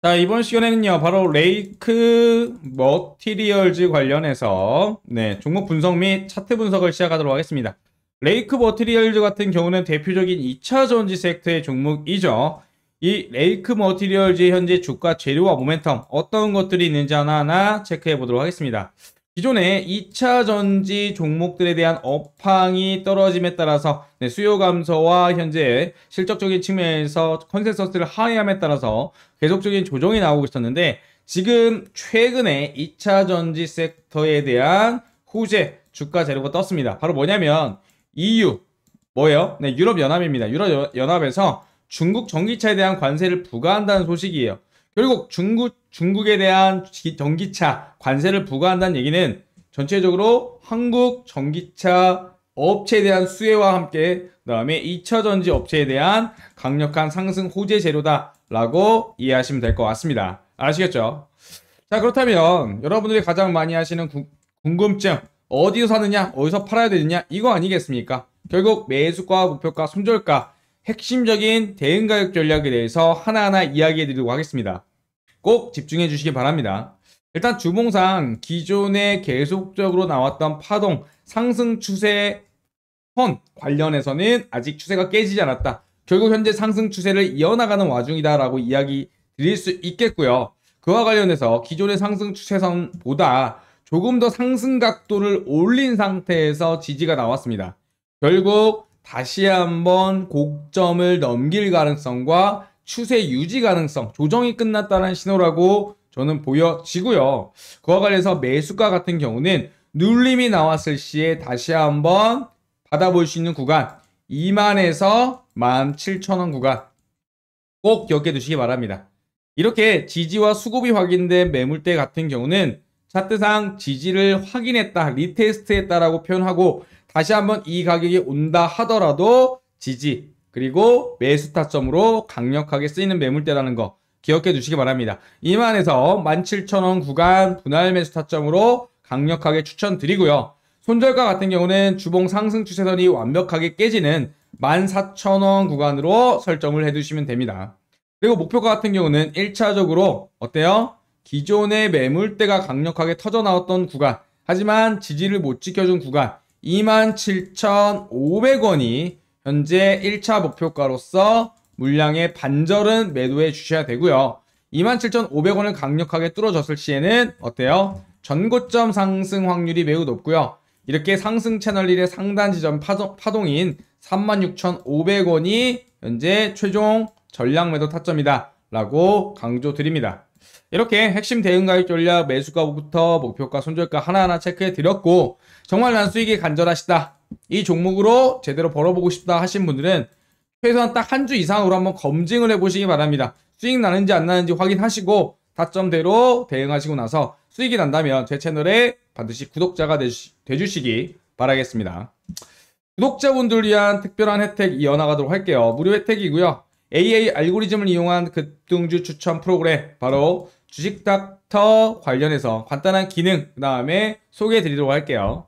자 이번 시간에는요 바로 레이크 머티리얼즈 관련해서 네 종목 분석 및 차트 분석을 시작하도록 하겠습니다 레이크 머티리얼즈 같은 경우는 대표적인 2차 전지 섹터의 종목이죠 이 레이크 머티리얼즈의 현재 주가 재료와 모멘텀 어떤 것들이 있는지 하나하나 체크해 보도록 하겠습니다 기존에 2차 전지 종목들에 대한 업황이 떨어짐에 따라서 네, 수요 감소와 현재 실적적인 측면에서 컨센서스를 하회함에 따라서 계속적인 조정이 나오고 있었는데 지금 최근에 2차 전지 섹터에 대한 호재 주가 재료가 떴습니다. 바로 뭐냐면 EU 뭐예요? 네, 유럽 연합입니다. 유럽 연합에서 중국 전기차에 대한 관세를 부과한다는 소식이에요. 결국 중국 중국에 대한 전기차 관세를 부과한다는 얘기는 전체적으로 한국 전기차 업체에 대한 수혜와 함께 그 다음에 2차 전지 업체에 대한 강력한 상승 호재 재료다라고 이해하시면 될 것 같습니다. 아시겠죠? 자 그렇다면 여러분들이 가장 많이 하시는 구, 궁금증 어디서 사느냐 어디서 팔아야 되느냐 이거 아니겠습니까? 결국 매수가 목표가 손절가 핵심적인 대응 가격 전략에 대해서 하나하나 이야기해 드리도록 하겠습니다. 꼭 집중해 주시기 바랍니다. 일단 주봉상 기존에 계속적으로 나왔던 파동 상승 추세 선 관련해서는 아직 추세가 깨지지 않았다. 결국 현재 상승 추세를 이어나가는 와중이다라고 이야기 드릴 수 있겠고요. 그와 관련해서 기존의 상승 추세선보다 조금 더 상승 각도를 올린 상태에서 지지가 나왔습니다. 결국 다시 한번 곡점을 넘길 가능성과 추세 유지 가능성, 조정이 끝났다는 신호라고 저는 보여지고요. 그와 관련해서 매수가 같은 경우는 눌림이 나왔을 시에 다시 한번 받아볼 수 있는 구간 2만에서 17,000원 구간 꼭 기억해 두시기 바랍니다. 이렇게 지지와 수급이 확인된 매물대 같은 경우는 차트상 지지를 확인했다, 리테스트했다라고 표현하고 다시 한번 이 가격이 온다 하더라도 지지 그리고 매수 타점으로 강력하게 쓰이는 매물대라는 거 기억해 주시기 바랍니다. 2만에서 17,000원 구간 분할 매수 타점으로 강력하게 추천드리고요. 손절가 같은 경우는 주봉 상승 추세선이 완벽하게 깨지는 14,000원 구간으로 설정을 해두시면 됩니다. 그리고 목표가 같은 경우는 1차적으로 어때요? 기존의 매물대가 강력하게 터져나왔던 구간 하지만 지지를 못 지켜준 구간 27,500원이 현재 1차 목표가로서 물량의 반절은 매도해 주셔야 되고요. 27,500원을 강력하게 뚫어줬을 시에는 어때요? 전고점 상승 확률이 매우 높고요. 이렇게 상승 채널 1의 상단 지점 파동, 인 36,500원이 현재 최종 전량 매도 타점이다 라고 강조드립니다. 이렇게 핵심 대응 가격 전략 매수가부터 목표가 손절가 하나하나 체크해 드렸고 정말 난 수익이 간절하시다 이 종목으로 제대로 벌어보고 싶다 하신 분들은 최소한 딱 한 주 이상으로 한번 검증을 해보시기 바랍니다. 수익 나는지 안 나는지 확인하시고 타점대로 대응하시고 나서 수익이 난다면 제 채널에 반드시 구독자가 되주시기 바라겠습니다. 구독자분들 위한 특별한 혜택 이어나가도록 할게요. 무료 혜택이고요. AA 알고리즘을 이용한 급등주 추천 프로그램 바로 주식닥터 관련해서 간단한 기능 그 다음에 소개해 드리도록 할게요.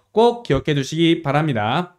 꼭 기억해 두시기 바랍니다.